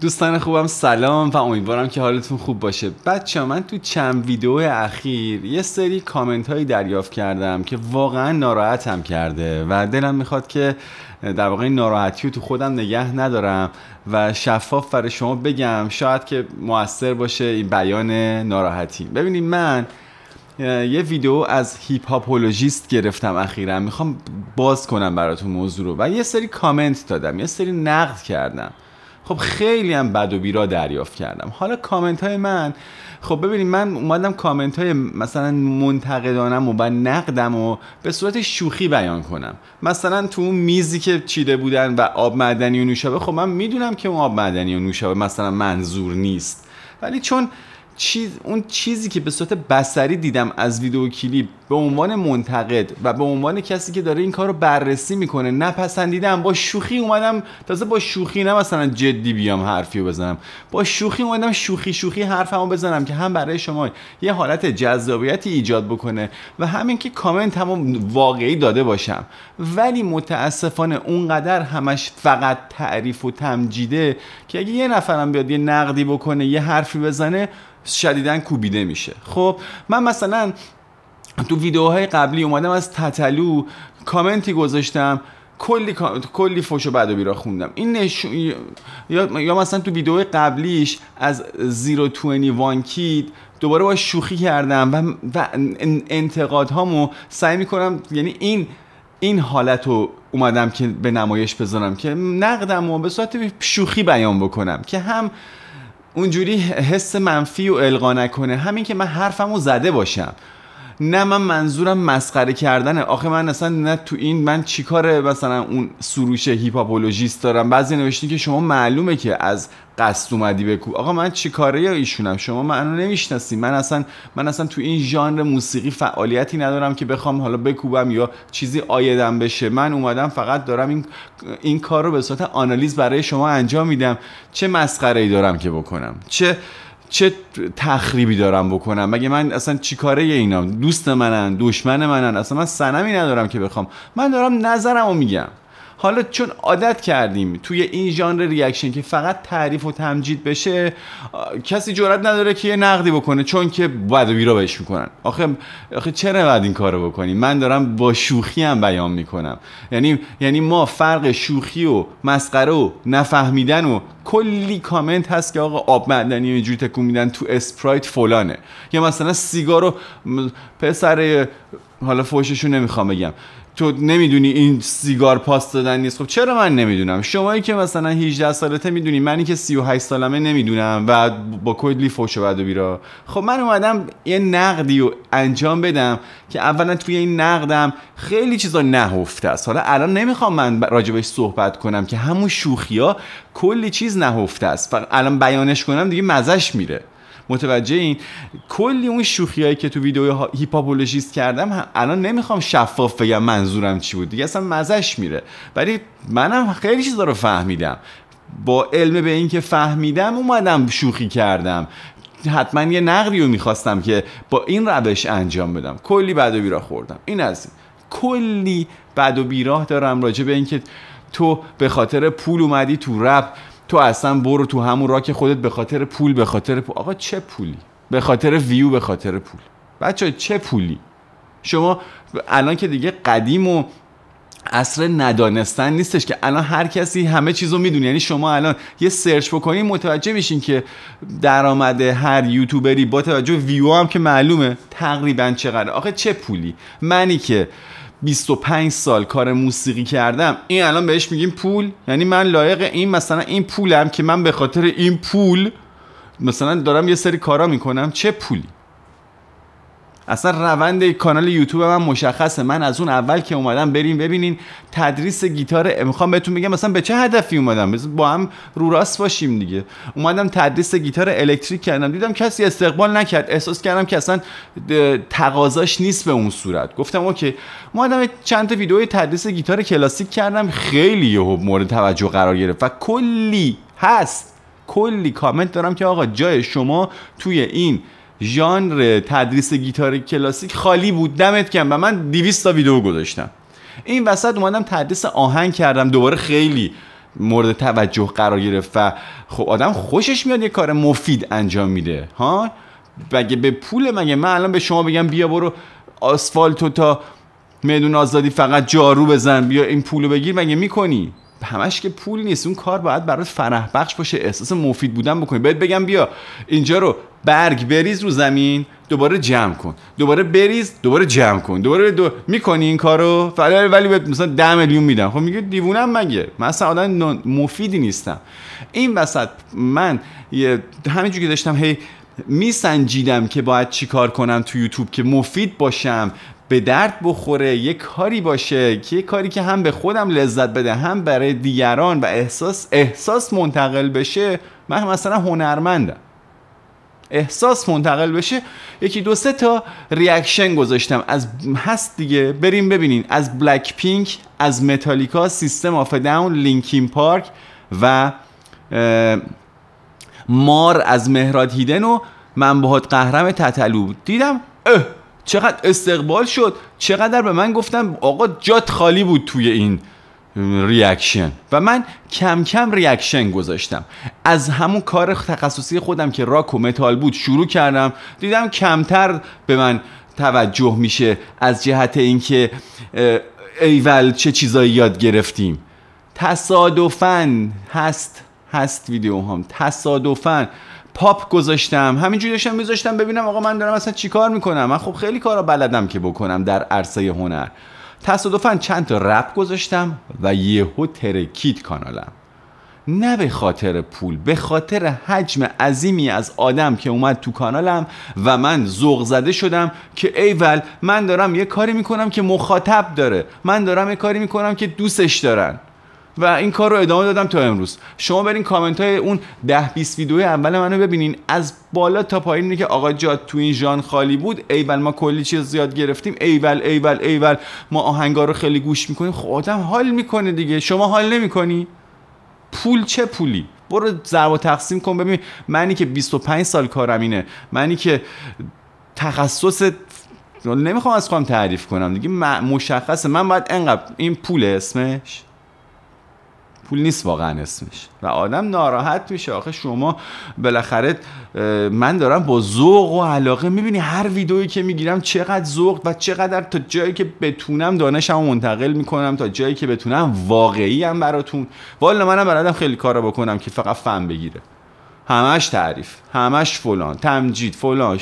دوستان خوبم سلام و امیدوارم که حالتون خوب باشه بچه من تو چند ویدیو اخیر یه سری کامنت هایی دریافت کردم که واقعا ناراحتم کرده و دلم میخواد که در واقع ناراحتی رو تو خودم نگه ندارم و شفاف برای شما بگم شاید که موثر باشه این بیان ناراحتی ببینید من یه ویدیو از هیپ هاپولوژیست گرفتم اخیرا میخوام باز کنم براتون موضوع رو و یه سری کامنت دادم یه سری نقد کردم خب خیلی هم بد و بیرا دریافت کردم حالا کامنت های من خب ببینید من اومدم کامنت های مثلا منتقدانم و بعد نقدم و به صورت شوخی بیان کنم مثلا تو اون میزی که چیده بودن و آب معدنی و نوشابه خب من میدونم که اون آب معدنی و نوشابه مثلا منظور نیست ولی چون چیز اون چیزی که به صورت بسری دیدم از ویدیو کلیپ به عنوان منتقد و به عنوان کسی که داره این کار رو بررسی میکنه نپسندیدم با شوخی اومدم تازه با شوخی نه مثلا جدی بیام حرفی رو بزنم با شوخی اومدم شوخی شوخی حرفمو بزنم که هم برای شما یه حالت جذابیتی ایجاد بکنه و همین که کامنت هم واقعی داده باشم ولی متاسفانه اونقدر همش فقط تعریف و تمجیده که اگه یه نفرم بیاد یه نقدی بکنه یه حرفی بزنه شدیدا کوبیده میشه خب من مثلا تو ویدیوهای قبلی اومدم از تتلو کامنتی گذاشتم کلی کلی فوش و بد بیرا خوندم این نشون یا... مثلا تو ویدیو قبلیش از 021 کید دوباره با شوخی کردم و, و انتقاد هامو سعی میکنم یعنی این این حالت رو اومدم که به نمایش بذارم که نقدم و به صورت شوخی بیان بکنم که هم اونجوری حس منفی و القا نکنه همین که من حرفمو زده باشم نه من منظورم مسخره کردنه آخه من اصلا نه تو این من چیکار مثلا اون سروش هیپاپولوژیست دارم بعضی نوشتین که شما معلومه که از قصد اومدی بکوب آقا من چیکاره یا ایشونم شما منو نمیشناسی من اصلا من اصلا تو این ژانر موسیقی فعالیتی ندارم که بخوام حالا بکوبم یا چیزی آیدم بشه من اومدم فقط دارم این این کار رو به صورت آنالیز برای شما انجام میدم چه مسخره ای دارم که بکنم چه چه تخریبی دارم بکنم مگه من اصلا چیکاره اینام دوست منن دشمن منن اصلا من سنمی ندارم که بخوام من دارم نظرم نظرمو میگم حالا چون عادت کردیم توی این ژانر ریاکشن که فقط تعریف و تمجید بشه کسی جرئت نداره که یه نقدی بکنه چون که بعد و بهش میکنن آخه آخه چرا باید این کارو بکنیم من دارم با شوخی هم بیان میکنم یعنی یعنی ما فرق شوخی و مسخره و نفهمیدن و کلی کامنت هست که آقا آب معدنی اینجوری تکون میدن تو اسپرایت فلانه یا مثلا سیگارو پسر حالا فوششو نمیخوام بگم تو نمیدونی این سیگار پاس دادن نیست خب چرا من نمیدونم شمایی که مثلا 18 سالته میدونی منی که 38 سالمه نمیدونم و با کلی فوش و و بیرا خب من اومدم یه نقدی رو انجام بدم که اولا توی این نقدم خیلی چیزا نهفته است حالا الان نمیخوام من راجبش صحبت کنم که همون شوخیا کلی چیز نهفته است الان بیانش کنم دیگه مزش میره متوجه این کلی اون هایی که تو ویدیو هیپاپولوژیست کردم الان نمیخوام شفاف بگم منظورم چی بود دیگه اصلا مزش میره ولی منم خیلی چیزا رو فهمیدم با علم به اینکه فهمیدم اومدم شوخی کردم حتما یه نقدی رو میخواستم که با این روش انجام بدم کلی بد و بیراه خوردم این از کلی بد و بیراه دارم راجع به اینکه تو به خاطر پول اومدی تو رب تو اصلا برو تو همون که خودت به خاطر پول به خاطر پول آقا چه پولی به خاطر ویو به خاطر پول بچه چه پولی شما الان که دیگه قدیم و اصر ندانستن نیستش که الان هر کسی همه چیز رو میدونه یعنی شما الان یه سرچ بکنید متوجه میشین که درآمد هر یوتیوبری با توجه ویو هم که معلومه تقریبا چقدر آخه چه پولی منی که 25 سال کار موسیقی کردم این الان بهش میگیم پول یعنی من لایق این مثلا این پولم که من به خاطر این پول مثلا دارم یه سری کارا میکنم چه پولی اصلا روند کانال یوتیوب من مشخصه من از اون اول که اومدم بریم ببینین تدریس گیتار میخوام بهتون بگم مثلا به چه هدفی اومدم با هم رو راست باشیم دیگه اومدم تدریس گیتار الکتریک کردم دیدم کسی استقبال نکرد احساس کردم که اصلا تقاضاش نیست به اون صورت گفتم اوکی اومدم چند تا ویدیو تدریس گیتار کلاسیک کردم خیلی یهو مورد توجه قرار گرفت و کلی هست کلی کامنت دارم که آقا جای شما توی این ژانر تدریس گیتار کلاسیک خالی بود دمت کم و من 200 تا ویدیو گذاشتم این وسط اومدم تدریس آهنگ کردم دوباره خیلی مورد توجه قرار گرفت و خب آدم خوشش میاد یه کار مفید انجام میده ها مگه به پول مگه من الان به شما بگم بیا برو آسفالتو تا میدون آزادی فقط جارو بزن بیا این پولو بگیر مگه میکنی همش که پول نیست اون کار باید برات فرح بخش باشه احساس مفید بودن بکنی باید بگم بیا اینجا رو برگ بریز رو زمین دوباره جمع کن دوباره بریز دوباره جمع کن دوباره دو... میکنی این کارو ولی ولی مثلا 10 میلیون میدم خب میگه دیوونم مگه من اصلا آدم مفیدی نیستم این وسط من همینجور که داشتم هی میسنجیدم که باید چیکار کنم تو یوتیوب که مفید باشم به درد بخوره یه کاری باشه که یه کاری که هم به خودم لذت بده هم برای دیگران و احساس احساس منتقل بشه من مثلا هنرمندم احساس منتقل بشه یکی دو سه تا ریاکشن گذاشتم از هست دیگه بریم ببینین از بلک پینک از متالیکا سیستم آف داون لینکین پارک و مار از مهراد هیدن و من قهرم تتلو دیدم اه چقدر استقبال شد چقدر به من گفتن آقا جات خالی بود توی این ریاکشن و من کم کم ریاکشن گذاشتم از همون کار تخصصی خودم که راک و متال بود شروع کردم دیدم کمتر به من توجه میشه از جهت اینکه ایول چه چیزایی یاد گرفتیم تصادفا هست هست ویدیو هم تصادفا پاپ گذاشتم همینجوری داشتم میذاشتم ببینم آقا من دارم اصلا چیکار میکنم من خب خیلی کارا بلدم که بکنم در عرصه هنر تصادفا چند تا رپ گذاشتم و یهو ترکید کانالم نه به خاطر پول به خاطر حجم عظیمی از آدم که اومد تو کانالم و من ذوق زده شدم که ایول من دارم یه کاری میکنم که مخاطب داره من دارم یه کاری میکنم که دوستش دارن و این کار رو ادامه دادم تا امروز شما برین کامنت های اون ده 20 ویدیو اول منو ببینین از بالا تا پایین اینه که آقا جاد تو این ژان خالی بود ایول ما کلی چیز زیاد گرفتیم ایول ایول ایول ما آهنگا رو خیلی گوش میکنیم خب آدم حال میکنه دیگه شما حال نمیکنی پول چه پولی برو ضرب و تقسیم کن ببین منی که 25 سال کارم اینه منی که تخصص نمیخوام از خودم تعریف کنم دیگه مشخصه من باید انقدر این پول اسمش پول نیست واقعا اسمش و آدم ناراحت میشه آخه شما بالاخره من دارم با ذوق و علاقه میبینی هر ویدئویی که میگیرم چقدر ذوق و چقدر تا جایی که بتونم دانشم منتقل میکنم تا جایی که بتونم واقعی هم براتون والا منم برادم خیلی کارا بکنم که فقط فهم بگیره همش تعریف همش فلان تمجید فلان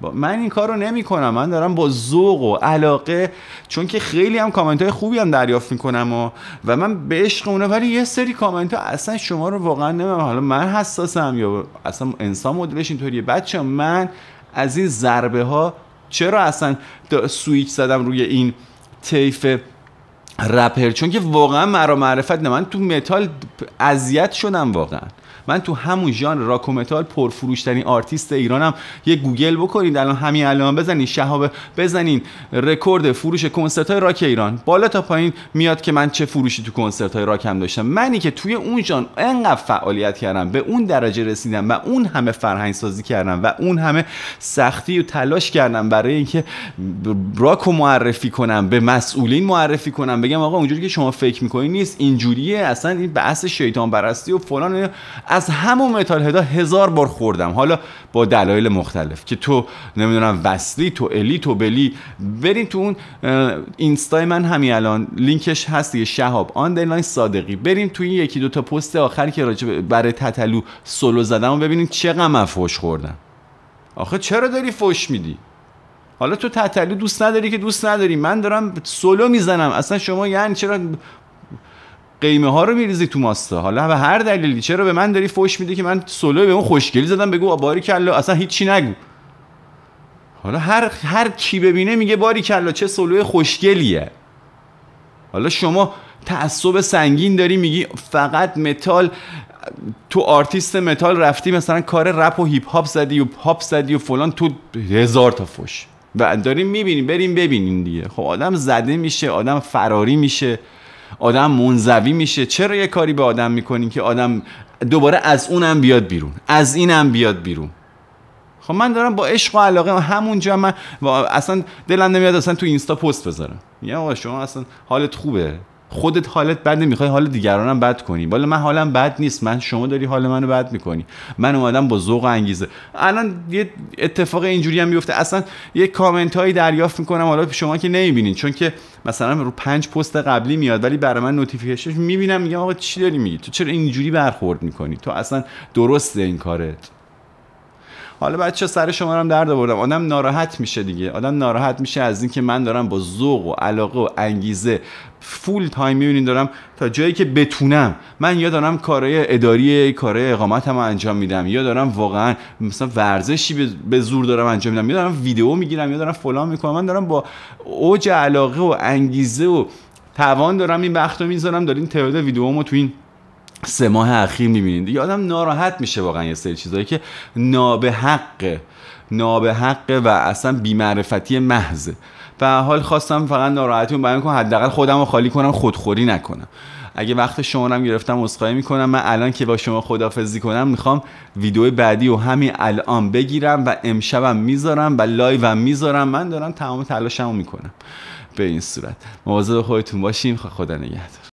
من این کار رو نمی کنم من دارم با ذوق و علاقه چون که خیلی هم کامنت های خوبی هم دریافت میکنم و و من به عشق اونا ولی یه سری کامنت ها اصلا شما رو واقعا نمیم حالا من حساسم یا اصلا انسان مدلش اینطوریه بچه من از این ضربه ها چرا اصلا سویچ زدم روی این طیف رپر چون که واقعا مرا معرفت نه من تو متال اذیت شدم واقعا من تو همون جان راک و متال پرفروشترین آرتیست ایرانم یه گوگل بکنید الان همین الان بزنین شهاب بزنین رکورد فروش کنسرت های راک ایران بالا تا پایین میاد که من چه فروشی تو کنسرت های راک هم داشتم منی که توی اون جان انقدر فعالیت کردم به اون درجه رسیدم و اون همه فرهنگ سازی کردم و اون همه سختی و تلاش کردم برای اینکه راک معرفی کنم به مسئولین معرفی کنم بگم آقا اونجوری که شما فکر میکنید نیست اینجوریه اصلا این بحث شیطان برستی و فلان از همون متال هدا هزار بار خوردم حالا با دلایل مختلف که تو نمیدونم وصلی تو الی تو بلی برین تو اون اینستای من همین الان لینکش هست دیگه شهاب آندرلاین صادقی بریم تو این یکی دو تا پست آخری که راجع برای تتلو سولو زدم و ببینیم چقدر من فوش خوردم آخه چرا داری فوش میدی حالا تو تتلی دوست نداری که دوست نداری من دارم سولو میزنم اصلا شما یعنی چرا قیمه ها رو میریزی تو ماستا حالا به هر دلیلی چرا به من داری فوش میدی که من سولو به اون خوشگلی زدم بگو باری کلا اصلا هیچی نگو حالا هر هر کی ببینه میگه باری کلا چه سولو خوشگلیه حالا شما تعصب سنگین داری میگی فقط متال تو آرتیست متال رفتی مثلا کار رپ و هیپ هاپ زدی و پاپ زدی و فلان تو هزار تا فوش و داریم میبینیم بریم ببینیم دیگه خب آدم زده میشه آدم فراری میشه آدم منزوی میشه چرا یه کاری به آدم میکنین که آدم دوباره از اونم بیاد بیرون از اینم بیاد بیرون خب من دارم با عشق و علاقه همونجا من اصلا دلم نمیاد اصلا تو اینستا پست بذارم میگم آقا شما اصلا حالت خوبه خودت حالت بد نمیخوای حال دیگرانم بد کنی بالا من حالم بد نیست من شما داری حال منو بد میکنی من اومدم با ذوق و انگیزه الان یه اتفاق اینجوری هم میفته اصلا یه کامنت هایی دریافت میکنم حالا شما که نمیبینین چون که مثلا رو پنج پست قبلی میاد ولی برای من نوتیفیکیشن میبینم میگم آقا چی داری میگی تو چرا اینجوری برخورد میکنی تو اصلا درسته این کارت حالا بچه سر شما رو هم درد آوردم آدم ناراحت میشه دیگه آدم ناراحت میشه از اینکه من دارم با ذوق و علاقه و انگیزه فول تایم میبینید دارم تا جایی که بتونم من یا دارم کارهای اداری کارهای اقامتمو انجام میدم یا دارم واقعا مثلا ورزشی به زور دارم انجام میدم یا دارم ویدیو میگیرم یا دارم فلان میکنم من دارم با اوج علاقه و انگیزه و توان دارم این وقت رو میذارم دارین تعداد ویدیومو تو این سه ماه اخیر میبینید دیگه آدم ناراحت میشه واقعا یه سری چیزهایی که نابه نابحق و اصلا بیمعرفتی محض و حال خواستم فقط ناراحتیون بیان کنم حداقل خودم رو خالی کنم خودخوری نکنم اگه وقت شما هم گرفتم عذرخواهی میکنم من الان که با شما خدافزی کنم میخوام ویدیو بعدی و همین الان بگیرم و امشبم میذارم و هم میذارم من دارم تمام تلاشمو میکنم به این صورت مواظب خودتون باشین خدا نگهدار